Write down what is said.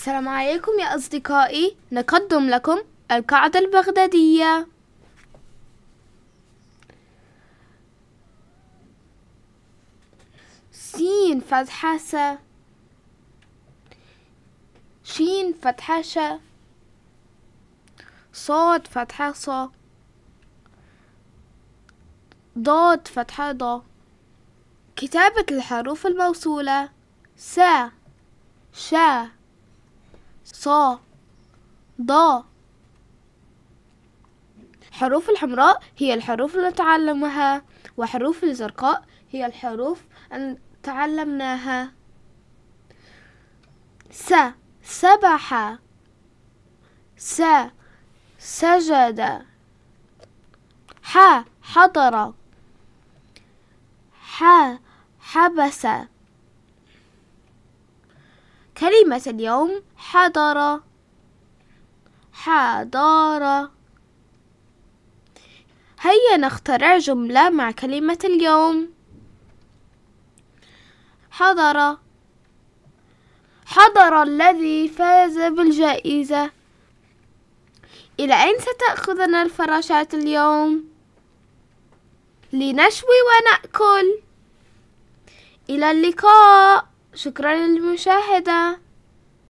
السلام عليكم يا أصدقائي نقدم لكم القاعدة البغدادية سين فتحة س شين فتحة ش صاد فتحة ص ضاد فتحة ض كتابة الحروف الموصولة س ش ص ض حروف الحمراء هي الحروف اللي تعلمها وحروف الزرقاء هي الحروف اللي تعلمناها س سبح س سجد ح حضر ح حبس كلمة اليوم حضر حضارة هيا نخترع جملة مع كلمة اليوم حضر حضر الذي فاز بالجائزة إلى أين ستأخذنا الفراشات اليوم؟ لنشوي ونأكل إلى اللقاء شكرا للمشاهدة